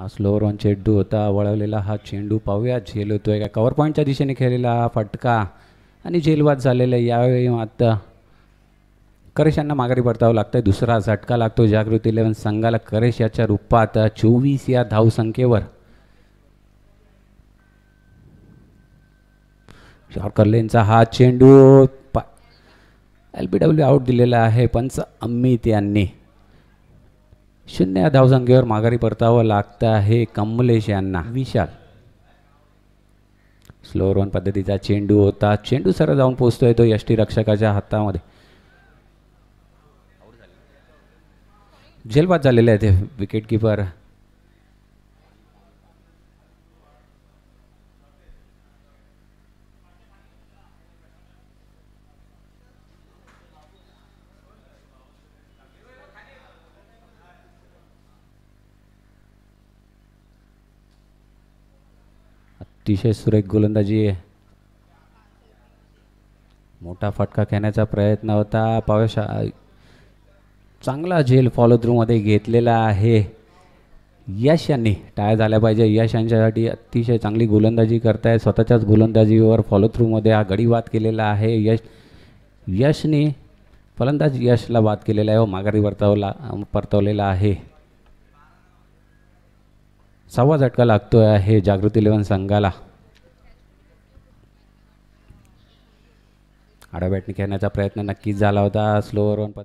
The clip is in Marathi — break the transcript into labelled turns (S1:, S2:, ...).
S1: हा स्लोअर ऑन चेंडू होता वळवलेला हा चेंडू पाहूया झेल होतो का कवर पॉईंटच्या दिशेने खेळलेला हा फटका आणि झेलवाद झालेला आहे यावेळी मात्र करेश यांना माघारी परतावं लागतं आहे दुसरा झटका लागतो जागृती इलेव्हन संघाला करेश याच्या रूपात चोवीस या धावसंख्येवर शॉर्करलेनचा हा चेंडू पा एल पी डब्ल्यू आऊट दिलेला आहे पंच अमित यांनी शून्य धावसंख्येवर माघारी परतावं लागतं आहे कमलेश यांना विशाल स्लो रन पद्धतीचा चेंडू होता चेंडू सर जाऊन पोचतोय तो यष्टी रक्षकाच्या हातामध्ये जेलबाद झालेले आहेत विकेट किपर अतिशय सुरेख गोलंदाजी आहे मोठा फटका खेळण्याचा प्रयत्न होता पावेश चांगला झेल फॉलो थ्रूमध्ये घेतलेला आहे यश यांनी टाय झाल्या पाहिजे यश यांच्यासाठी अतिशय चांगली गोलंदाजी करताय स्वतःच्याच गोलंदाजीवर फॉलो थ्रूमध्ये हा गडी वाद केलेला आहे यश यशने फलंदाज यशला वाद केलेला आहे व माघारी परतवला परतवलेला आहे सहावा झटका लागतोय आहे जागृती लेवन संघाला आडव्या बॅटने खेळण्याचा प्रयत्न नक्कीच झाला होता स्लोअर वन